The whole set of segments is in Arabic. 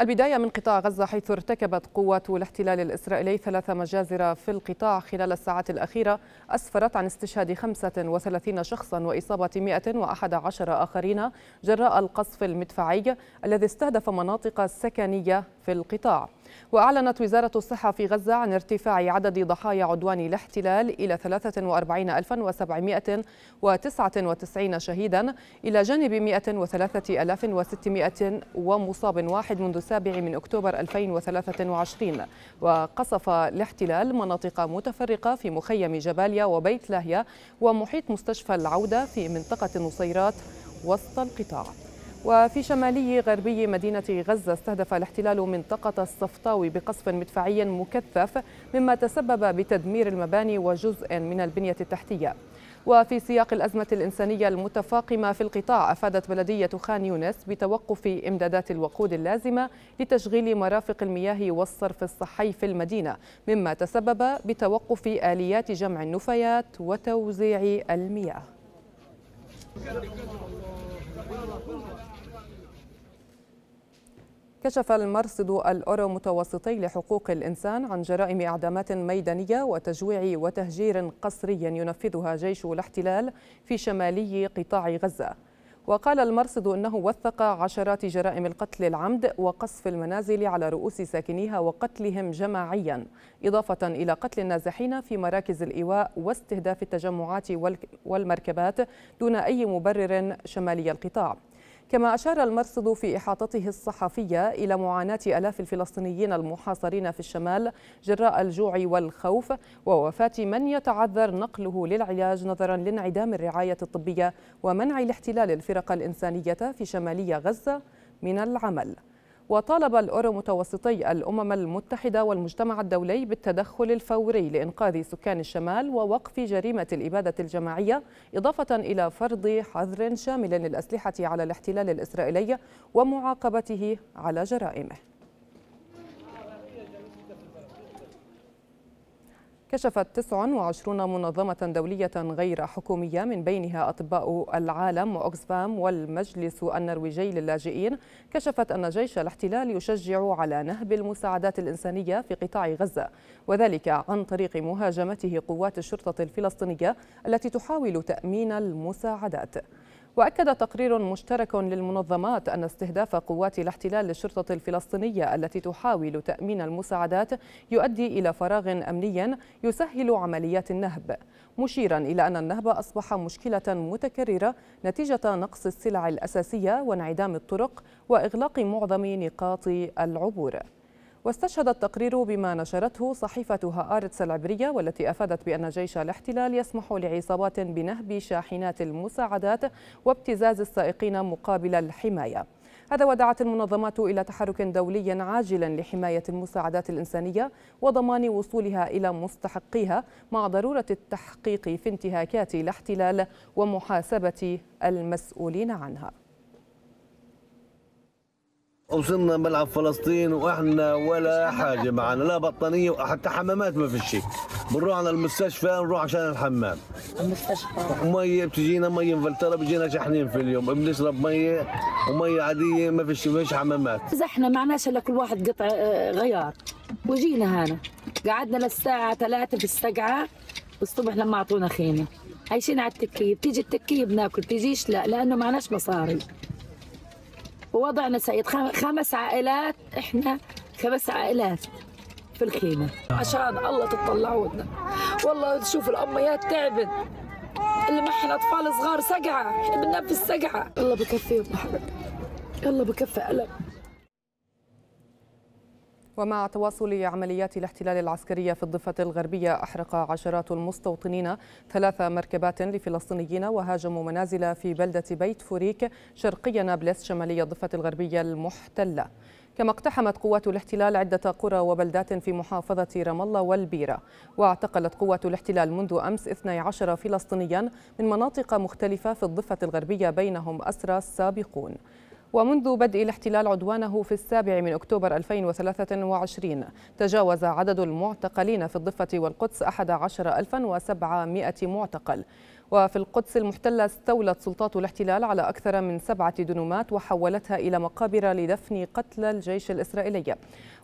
البداية من قطاع غزة حيث ارتكبت قوات الاحتلال الإسرائيلي ثلاث مجازر في القطاع خلال الساعات الأخيرة أسفرت عن استشهاد 35 شخصا وإصابة 111 آخرين جراء القصف المدفعي الذي استهدف مناطق سكنية في القطاع وأعلنت وزارة الصحة في غزة عن ارتفاع عدد ضحايا عدوان الاحتلال إلى 43799 شهيدا إلى جانب 103600 ومصاب واحد منذ السابع من أكتوبر 2023 وقصف الاحتلال مناطق متفرقة في مخيم جباليا وبيت لاهيا ومحيط مستشفى العودة في منطقة النصيرات وسط القطاع وفي شمالي غربي مدينة غزة استهدف الاحتلال منطقة الصفطاوي بقصف مدفعي مكثف مما تسبب بتدمير المباني وجزء من البنية التحتية وفي سياق الأزمة الإنسانية المتفاقمة في القطاع أفادت بلدية خان يونس بتوقف إمدادات الوقود اللازمة لتشغيل مرافق المياه والصرف الصحي في المدينة مما تسبب بتوقف آليات جمع النفايات وتوزيع المياه كشف المرصد الأورو متوسطي لحقوق الإنسان عن جرائم إعدامات ميدانية وتجويع وتهجير قسري ينفذها جيش الاحتلال في شمالي قطاع غزة وقال المرصد أنه وثق عشرات جرائم القتل العمد وقصف المنازل على رؤوس ساكنيها وقتلهم جماعيا إضافة إلى قتل النازحين في مراكز الإيواء واستهداف التجمعات والمركبات دون أي مبرر شمالي القطاع كما أشار المرصد في إحاطته الصحفية إلى معاناة ألاف الفلسطينيين المحاصرين في الشمال جراء الجوع والخوف ووفاة من يتعذر نقله للعلاج نظرا لانعدام الرعاية الطبية ومنع الاحتلال الفرق الإنسانية في شمالية غزة من العمل وطالب الأورو متوسطي الأمم المتحدة والمجتمع الدولي بالتدخل الفوري لإنقاذ سكان الشمال ووقف جريمة الإبادة الجماعية إضافة إلى فرض حظر شامل للأسلحة على الاحتلال الإسرائيلي ومعاقبته على جرائمه كشفت 29 منظمة دولية غير حكومية من بينها أطباء العالم وأوكسفام والمجلس النرويجي للاجئين كشفت أن جيش الاحتلال يشجع على نهب المساعدات الإنسانية في قطاع غزة وذلك عن طريق مهاجمته قوات الشرطة الفلسطينية التي تحاول تأمين المساعدات وأكد تقرير مشترك للمنظمات أن استهداف قوات الاحتلال للشرطة الفلسطينية التي تحاول تأمين المساعدات يؤدي إلى فراغ أمني يسهل عمليات النهب مشيرا إلى أن النهب أصبح مشكلة متكررة نتيجة نقص السلع الأساسية وانعدام الطرق وإغلاق معظم نقاط العبور واستشهد التقرير بما نشرته صحيفة هآرتس العبرية والتي أفادت بأن جيش الاحتلال يسمح لعصابات بنهب شاحنات المساعدات وابتزاز السائقين مقابل الحماية هذا ودعت المنظمات إلى تحرك دولي عاجل لحماية المساعدات الإنسانية وضمان وصولها إلى مستحقيها مع ضرورة التحقيق في انتهاكات الاحتلال ومحاسبة المسؤولين عنها وصلنا ملعب فلسطين واحنا ولا حاجه معنا لا بطانيه وحتى حمامات ما في شيء بنروح على المستشفى نروح عشان الحمام المستشفى ميه بتجينا ميه مفلتره بيجينا شحنين في اليوم بنشرب ميه وميه عاديه ما فيش ما فيش حمامات زحنا معناش الا كل واحد قطع آه، غيار وجينا هنا قعدنا للساعه 3 في السقعه والصبح لما اعطونا خيمه عايشين على التكيه بتيجي التكيه بناكل بتيجيش لا لانه معناش مصاري ووضعنا سيد خمس عائلات احنا خمس عائلات في الخيمه عشان الله تطلعوا لنا والله تشوف الاميات تعبت اللي معنا اطفال صغار سقعه احنا بننفس سقعه الله بكفيهم يا حبيبي الله بكفي الم ومع تواصل عمليات الاحتلال العسكرية في الضفة الغربية أحرق عشرات المستوطنين ثلاث مركبات لفلسطينيين وهاجموا منازل في بلدة بيت فوريك شرقي نابلس شمالي الضفة الغربية المحتلة كما اقتحمت قوات الاحتلال عدة قرى وبلدات في محافظة رام الله والبيرة واعتقلت قوات الاحتلال منذ أمس 12 فلسطينيا من مناطق مختلفة في الضفة الغربية بينهم أسرى السابقون ومنذ بدء الاحتلال عدوانه في السابع من أكتوبر 2023 تجاوز عدد المعتقلين في الضفة والقدس 11700 معتقل وفي القدس المحتلة استولت سلطات الاحتلال على أكثر من سبعة دنومات وحولتها إلى مقابر لدفن قتلى الجيش الإسرائيلي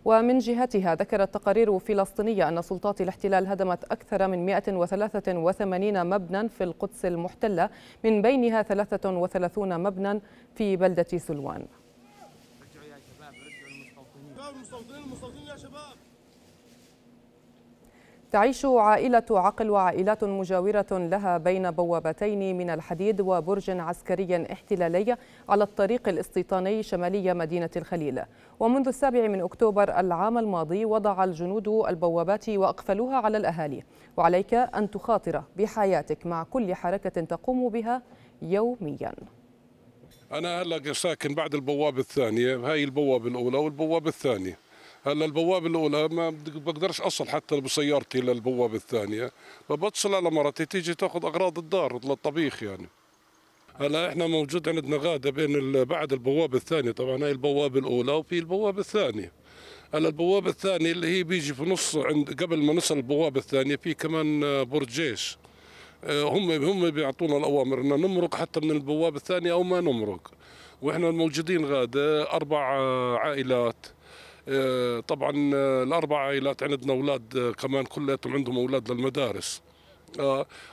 ومن جهتها ذكرت تقارير فلسطينية أن سلطات الاحتلال هدمت أكثر من 183 مبنى في القدس المحتلة من بينها 33 مبنى في بلدة سلوان تعيش عائلة عقل وعائلات مجاورة لها بين بوابتين من الحديد وبرج عسكري احتلالي على الطريق الاستيطاني شمالي مدينة الخليل ومنذ السابع من أكتوبر العام الماضي وضع الجنود البوابات وأقفلوها على الأهالي وعليك أن تخاطر بحياتك مع كل حركة تقوم بها يومياً أنا هلأ ساكن بعد البوابة الثانية هاي البوابة الأولى والبوابة الثانية هلا البوابه الاولى ما بقدرش اصل حتى بسيارتي للبوابه الثانيه فبتصل على مرتي تيجي تاخذ اغراض الدار للطبيخ يعني هلا احنا موجود عندنا غاده بين بعد البوابه الثانيه طبعا هي البوابه الاولى وفي البوابه الثانيه هلا البوابه الثانيه اللي هي بيجي في نص عند قبل ما نصل البوابه الثانيه في كمان آه، برج جيش آه، هم هم بيعطونا الاوامر ان نمرق حتى من البوابه الثانيه او ما نمرق واحنا الموجودين غاده اربع آه، عائلات آه، طبعا آه، الاربع عائلات عندنا اولاد آه، كمان كلياتهم عندهم اولاد للمدارس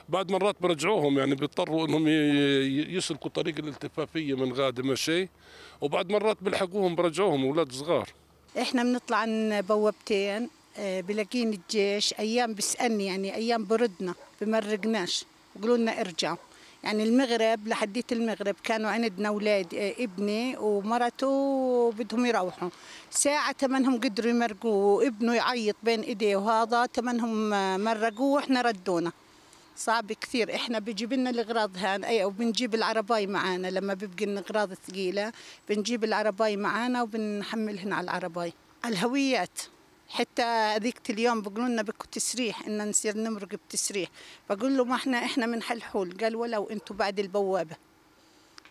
بعد مرات برجعوهم يعني بيضطروا انهم يسلكوا طريق الالتفافيه من غاده مشي وبعد مرات بلحقوهم برجعوهم اولاد صغار احنا بنطلع عن بوابتين بلاقين الجيش ايام بيسالني يعني ايام بردنا بمرقناش بقولوا لنا ارجعوا يعني المغرب لحديت المغرب كانوا عندنا اولاد آه، ابني ومرته بدهم يروحوا ساعة تمنهم قدروا يمرقوه وابنه يعيط بين ايديه وهذا تمنهم آه، مرقوه واحنا ردونا صعب كثير احنا بيجيب لنا الاغراض هان اي وبنجيب العرباي معانا لما بيبقى الاغراض ثقيله بنجيب العرباي معانا وبنحملهن على العرباي الهويات حتى هذيك اليوم بيقولوا لنا بدكم تسريح ان نصير نمرق بتسريح بقول له ما احنا احنا من حلحول قال ولو انتم بعد البوابه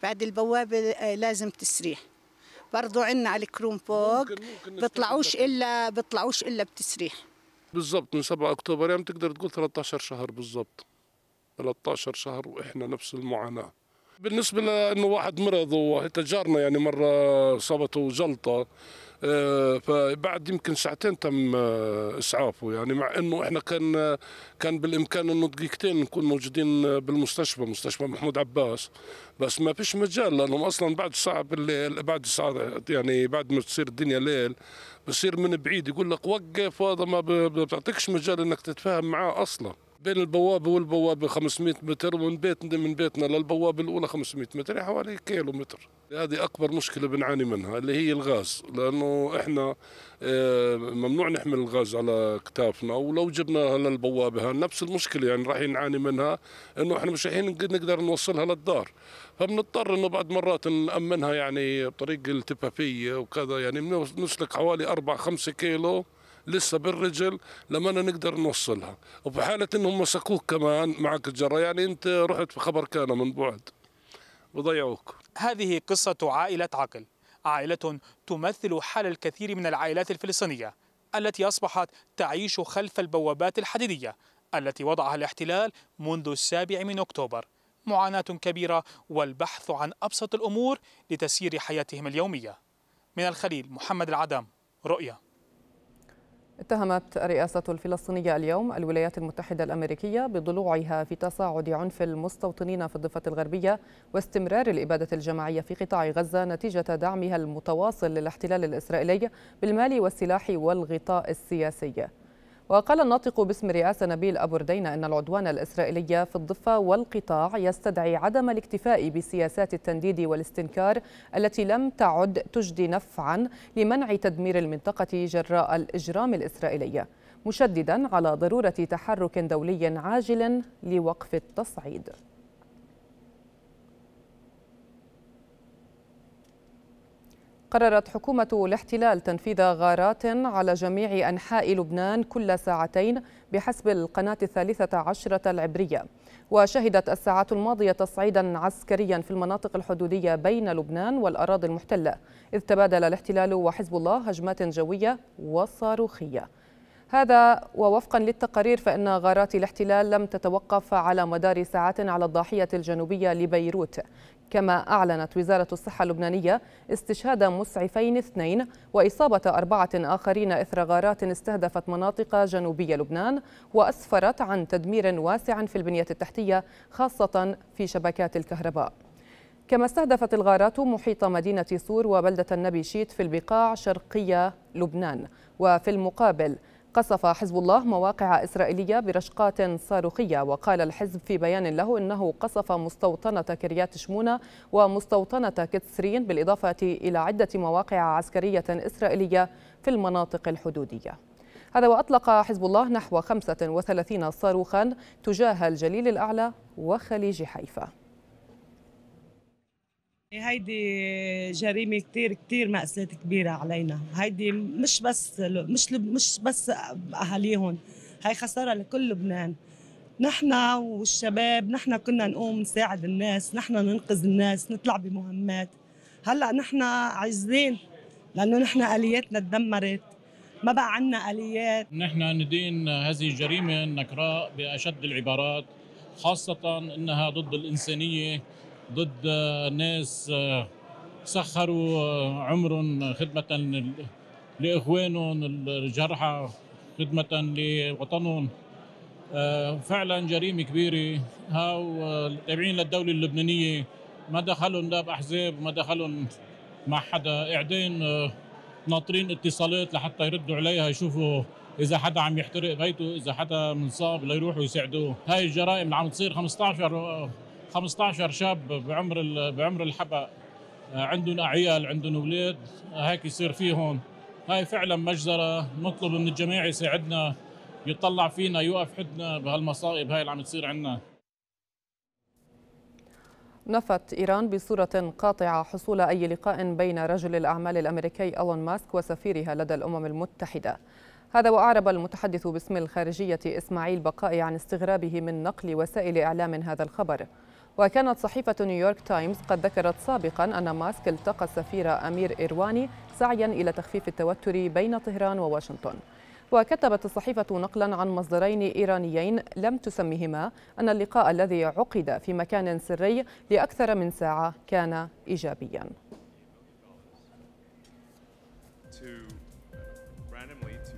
بعد البوابه آه، لازم تسريح برضو عنا على الكروم فوق بيطلعوش الا بيطلعوش الا بتسريح بالضبط من 7 اكتوبر يعني تقدر تقول 13 شهر بالضبط 13 شهر واحنا نفس المعاناه بالنسبه لانه واحد مرض وحتى جارنا يعني مره صابته جلطه آه، فبعد يمكن ساعتين تم آه، اسعافه يعني مع انه احنا كان آه، كان بالامكان انه دقيقتين نكون موجودين بالمستشفى مستشفى محمود عباس بس ما فيش مجال لانهم اصلا بعد الساعه بالليل بعد الساعه يعني بعد ما تصير الدنيا ليل بصير من بعيد يقول لك وقف هذا ما بتعطيكش مجال انك تتفاهم معاه اصلا بين البوابه والبوابه 500 متر ومن بيتنا من بيتنا للبوابه الاولى 500 متر حوالي كيلو متر هذه اكبر مشكله بنعاني منها اللي هي الغاز لانه احنا آه، ممنوع نحمل الغاز على كتافنا ولو جبناها للبوابه نفس المشكله يعني راح نعاني منها انه احنا مش رايحين نقدر نوصلها للدار فبنضطر انه بعد مرات نامنها يعني بطريق التفافيه وكذا يعني بنسلك حوالي 4 5 كيلو لسه بالرجل لما نقدر نوصلها وبحالة انهم مسكوك كمان معك الجرة يعني انت رحت في خبر كان من بعد وضيعوك هذه قصة عائلة عقل عائلة تمثل حال الكثير من العائلات الفلسطينية التي أصبحت تعيش خلف البوابات الحديدية التي وضعها الاحتلال منذ السابع من أكتوبر معاناة كبيرة والبحث عن أبسط الأمور لتسيير حياتهم اليومية من الخليل محمد العدم رؤيا اتهمت الرئاسة الفلسطينية اليوم الولايات المتحدة الأمريكية بضلوعها في تصاعد عنف المستوطنين في الضفة الغربية واستمرار الإبادة الجماعية في قطاع غزة نتيجة دعمها المتواصل للاحتلال الإسرائيلي بالمال والسلاح والغطاء السياسي وقال الناطق باسم رئاسة نبيل أبو ردينا أن العدوان الإسرائيلي في الضفة والقطاع يستدعي عدم الاكتفاء بسياسات التنديد والاستنكار التي لم تعد تجدي نفعا لمنع تدمير المنطقة جراء الإجرام الإسرائيلي مشددا على ضرورة تحرك دولي عاجل لوقف التصعيد قررت حكومة الاحتلال تنفيذ غارات على جميع أنحاء لبنان كل ساعتين بحسب القناة الثالثة عشرة العبرية وشهدت الساعات الماضية تصعيدا عسكريا في المناطق الحدودية بين لبنان والأراضي المحتلة إذ تبادل الاحتلال وحزب الله هجمات جوية وصاروخية هذا ووفقا للتقارير فإن غارات الاحتلال لم تتوقف على مدار ساعات على الضاحية الجنوبية لبيروت كما أعلنت وزارة الصحة اللبنانية استشهاد مسعفين اثنين وإصابة أربعة آخرين إثر غارات استهدفت مناطق جنوبية لبنان وأسفرت عن تدمير واسع في البنية التحتية خاصة في شبكات الكهرباء كما استهدفت الغارات محيط مدينة سور وبلدة النبي شيت في البقاع شرقية لبنان وفي المقابل قصف حزب الله مواقع إسرائيلية برشقات صاروخية وقال الحزب في بيان له إنه قصف مستوطنة كريات شمونة ومستوطنة كتسرين بالإضافة إلى عدة مواقع عسكرية إسرائيلية في المناطق الحدودية هذا وأطلق حزب الله نحو 35 صاروخا تجاه الجليل الأعلى وخليج حيفا هيدي جريمه كثير كثير مأساة كبيره علينا هيدي مش بس مش مش بس اهاليهم هي خساره لكل لبنان نحن والشباب نحن كنا نقوم نساعد الناس نحن ننقذ الناس نطلع بمهمات هلا نحن عاجزين لانه نحن الياتنا تدمرت ما بقى عندنا اليات نحن ندين هذه الجريمه النكراء باشد العبارات خاصه انها ضد الانسانيه ضد ناس آه، سخروا آه، عمرهم خدمة لإخوانهم الجرحى خدمة لوطنهم آه، فعلا جريمة كبيرة هاو التابعين للدولة اللبنانية ما دخلهم لا بأحزاب ما دخلهم مع حدا قاعدين ناطرين اتصالات لحتى يردوا عليها يشوفوا اذا حدا عم يحترق بيته اذا حدا منصاب ليروحوا يساعدوه هاي الجرائم اللي عم تصير 15 15 شاب بعمر بعمر الحبا آه، عندهم اعيال عندهم اولاد هيك يصير فيهم هاي فعلا مجزره نطلب من الجميع يساعدنا يطلع فينا يوقف حدنا بهالمصائب هاي اللي عم تصير عندنا نفت إيران بصورة قاطعة حصول أي لقاء بين رجل الأعمال الأمريكي ألون ماسك وسفيرها لدى الأمم المتحدة هذا وأعرب المتحدث باسم الخارجية إسماعيل بقائي عن استغرابه من نقل وسائل إعلام هذا الخبر وكانت صحيفة نيويورك تايمز قد ذكرت سابقا أن ماسك التقى السفير أمير إيرواني سعيا إلى تخفيف التوتر بين طهران وواشنطن وكتبت الصحيفة نقلا عن مصدرين إيرانيين لم تسمهما أن اللقاء الذي عقد في مكان سري لأكثر من ساعة كان إيجابياً